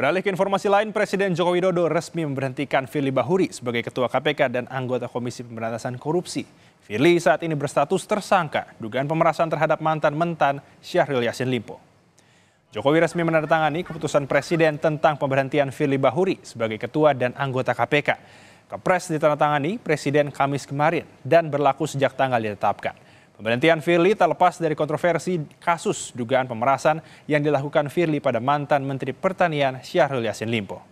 Beralih ke informasi lain, Presiden Joko Widodo resmi memberhentikan Firly Bahuri sebagai Ketua KPK dan anggota Komisi Pemberantasan Korupsi. Firly saat ini berstatus tersangka dugaan pemerasan terhadap mantan mentan Syahrul Yassin Limpo. Jokowi resmi menandatangani keputusan Presiden tentang pemberhentian Firly Bahuri sebagai Ketua dan anggota KPK. Kepres ditandatangani Presiden Kamis kemarin dan berlaku sejak tanggal ditetapkan. Pemberhentian Firly tak lepas dari kontroversi kasus dugaan pemerasan yang dilakukan Firly pada mantan Menteri Pertanian Syahrul Yassin Limpo.